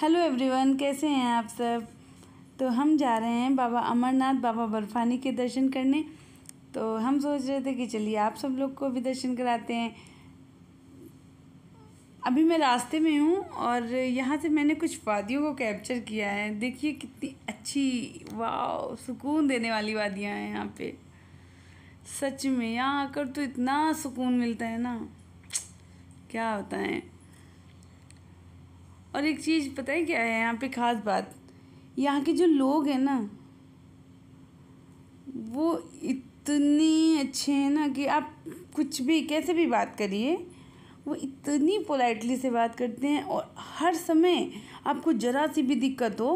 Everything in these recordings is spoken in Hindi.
हेलो एवरीवन कैसे हैं आप सब तो हम जा रहे हैं बाबा अमरनाथ बाबा बर्फानी के दर्शन करने तो हम सोच रहे थे कि चलिए आप सब लोग को भी दर्शन कराते हैं अभी मैं रास्ते में हूँ और यहाँ से मैंने कुछ वादियों को कैप्चर किया है देखिए कितनी अच्छी वाह सुकून देने वाली वादियाँ हैं यहाँ पे सच में यहाँ आकर तो इतना सुकून मिलता है ना क्या होता है और एक चीज़ पता है क्या है यहाँ पे ख़ास बात यहाँ के जो लोग हैं ना वो इतने अच्छे हैं ना कि आप कुछ भी कैसे भी बात करिए वो इतनी पोलाइटली से बात करते हैं और हर समय आपको ज़रा सी भी दिक्कत हो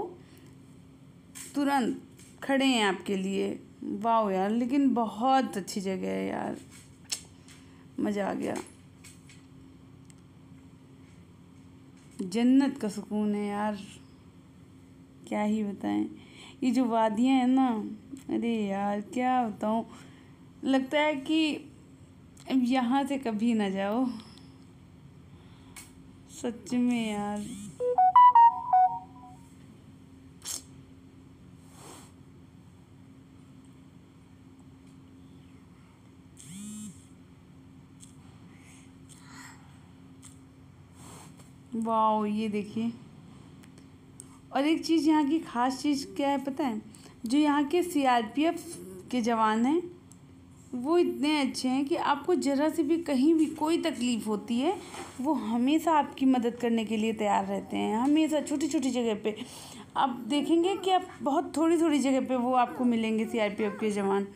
तुरंत खड़े हैं आपके लिए वाह यार लेकिन बहुत अच्छी जगह है यार मज़ा आ गया जन्नत का सुकून है यार क्या ही बताएं ये जो वादियाँ हैं ना अरे यार क्या बताऊँ लगता है कि अब यहाँ से कभी ना जाओ सच में यार वाओ ये देखिए और एक चीज़ यहाँ की ख़ास चीज़ क्या है पता है जो यहाँ के सीआरपीएफ के जवान हैं वो इतने अच्छे हैं कि आपको ज़रा से भी कहीं भी कोई तकलीफ़ होती है वो हमेशा आपकी मदद करने के लिए तैयार रहते हैं हमेशा छोटी छोटी जगह पे आप देखेंगे कि आप बहुत थोड़ी थोड़ी जगह पे वो आपको मिलेंगे सीआरपीएफ के जवान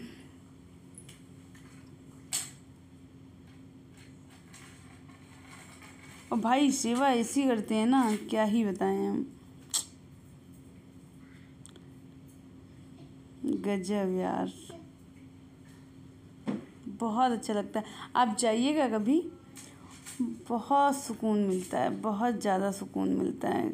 और भाई सेवा ऐसी करते हैं ना क्या ही बताएं हम गजब यार बहुत अच्छा लगता है आप जाइएगा कभी बहुत सुकून मिलता है बहुत ज़्यादा सुकून मिलता है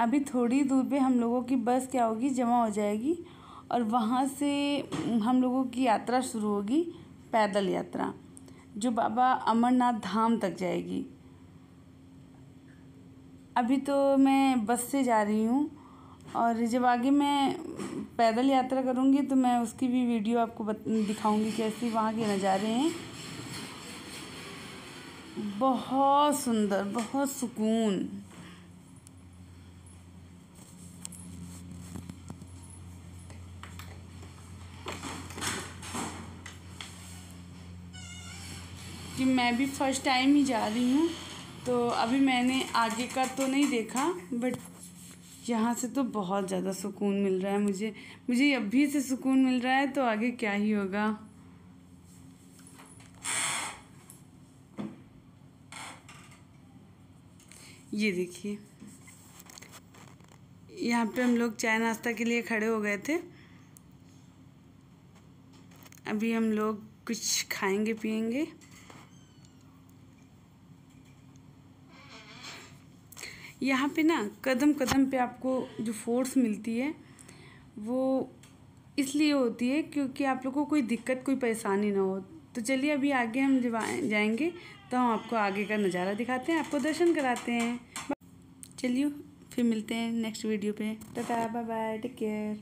अभी थोड़ी दूर पे हम लोगों की बस क्या होगी जमा हो जाएगी और वहाँ से हम लोगों की यात्रा शुरू होगी पैदल यात्रा जो बाबा अमरनाथ धाम तक जाएगी अभी तो मैं बस से जा रही हूँ और जब आगे मैं पैदल यात्रा करूँगी तो मैं उसकी भी वीडियो आपको दिखाऊँगी कैसी वहाँ के नज़ारे हैं बहुत सुंदर बहुत सुकून कि मैं भी फ़र्स्ट टाइम ही जा रही हूँ तो अभी मैंने आगे का तो नहीं देखा बट यहाँ से तो बहुत ज़्यादा सुकून मिल रहा है मुझे मुझे अभी से सुकून मिल रहा है तो आगे क्या ही होगा ये देखिए यहाँ पे हम लोग चाय नाश्ता के लिए खड़े हो गए थे अभी हम लोग कुछ खाएंगे पियेंगे यहाँ पे ना कदम कदम पे आपको जो फोर्स मिलती है वो इसलिए होती है क्योंकि आप लोग को कोई दिक्कत कोई परेशानी ना हो तो चलिए अभी आगे हम जब जाएंगे तो हम आपको आगे का नज़ारा दिखाते हैं आपको दर्शन कराते हैं चलिए फिर मिलते हैं नेक्स्ट वीडियो पे tata bye bye take care